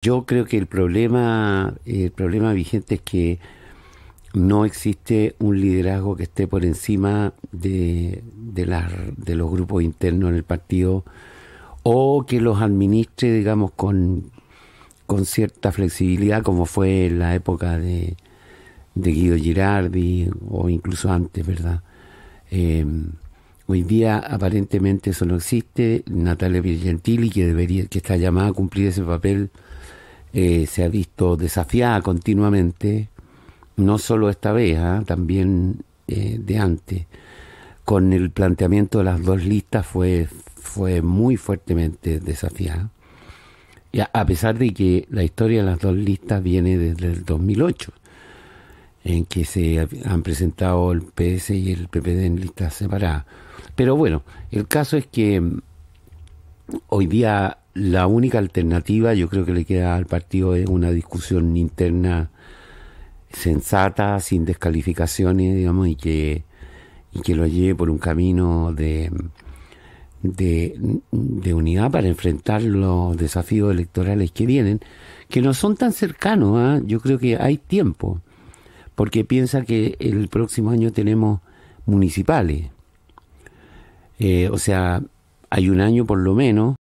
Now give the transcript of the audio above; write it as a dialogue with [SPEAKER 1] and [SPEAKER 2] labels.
[SPEAKER 1] Yo creo que el problema, el problema vigente es que no existe un liderazgo que esté por encima de, los grupos internos en el partido o que los administre, digamos, con, cierta flexibilidad, como fue en la época de, Guido Girardi o incluso antes, ¿verdad? Em, hoy día aparentemente eso no existe. Natalia Virgentili, que, debería, que está llamada a cumplir ese papel, eh, se ha visto desafiada continuamente, no solo esta vez, ¿ah? también eh, de antes. Con el planteamiento de las dos listas fue, fue muy fuertemente desafiada, y a, a pesar de que la historia de las dos listas viene desde el 2008 en que se han presentado el PS y el PPD en listas separadas. Pero bueno, el caso es que mm, hoy día la única alternativa yo creo que le queda al partido es una discusión interna sensata, sin descalificaciones, digamos, y que, que lo lleve por un camino de, de, unidad para enfrentar los desafíos electorales que vienen, que no son tan cercanos, ¿ah? yo creo que hay tiempo, porque piensa que el próximo año tenemos municipales, eh, o sea, hay un año por lo menos